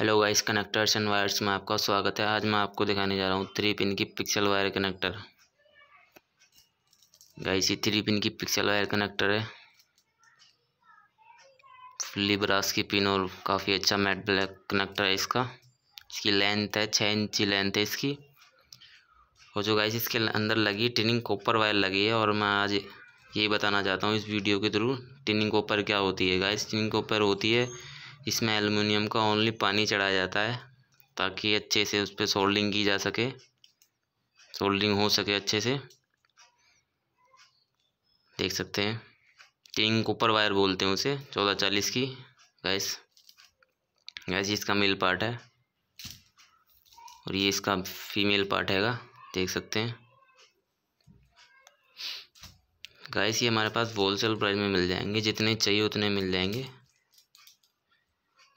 hello guys connectors and wires में आपका स्वागत है आज मैं आपको दिखाने जा रहा हूँ थ्री पिन की पिक्सल वायर कनेक्टर गाइस ये थ्री पिन की पिक्सल वायर कनेक्टर है ब्रास की पिन और काफ़ी अच्छा मैट ब्लैक कनेक्टर है इसका इसकी लेंथ है छः इंची लेंथ है इसकी और जो गाइस इसके अंदर लगी टिनिंग कॉपर वायर लगी है और मैं आज यही बताना चाहता हूँ इस वीडियो के थ्रू टिनिंग कॉपर क्या होती है गाइस टिनिंग कॉपर होती है इसमें एलुमिनियम का ओनली पानी चढ़ाया जाता है ताकि अच्छे से उस पर सोल्डिंग की जा सके सोल्डिंग हो सके अच्छे से देख सकते हैं किंग कूपर वायर बोलते हैं उसे चौदह चालीस की गैस गैस इसका मेल पार्ट है और ये इसका फीमेल पार्ट हैगा देख सकते हैं गैस ये हमारे पास होल सेल प्राइस में मिल जाएंगे जितने चाहिए उतने मिल जाएंगे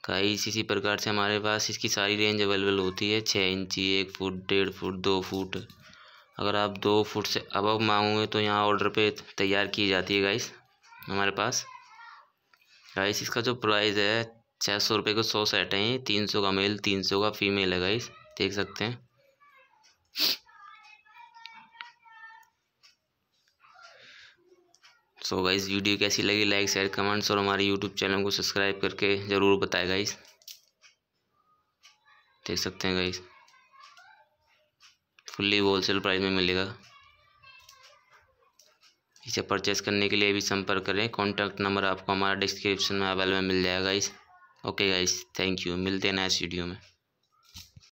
गाइस इसी प्रकार से हमारे पास इसकी सारी रेंज अवेलेबल होती है छः इंची एक फुट डेढ़ फुट दो फुट अगर आप दो फुट से अब मांगोगे तो यहाँ ऑर्डर पे तैयार की जाती है गाइस हमारे पास गाइस इसका जो प्राइस है छः सौ रुपये का सौ सेट हैं तीन सौ का मेल तीन सौ का फीमेल है गाइस देख सकते हैं सो so गाइज़ वीडियो कैसी लगी लाइक शेयर कमेंट्स और हमारे यूट्यूब चैनल को सब्सक्राइब करके ज़रूर बताए गाइस देख सकते हैं गाइस फुल्ली होलसेल प्राइस में मिलेगा इसे परचेस करने के लिए भी संपर्क करें कॉन्टैक्ट नंबर आपको हमारा डिस्क्रिप्शन में अवेलेबल मिल जाएगा इस ओके गाइस थैंक यू मिलते हैं नेक्स्ट वीडियो में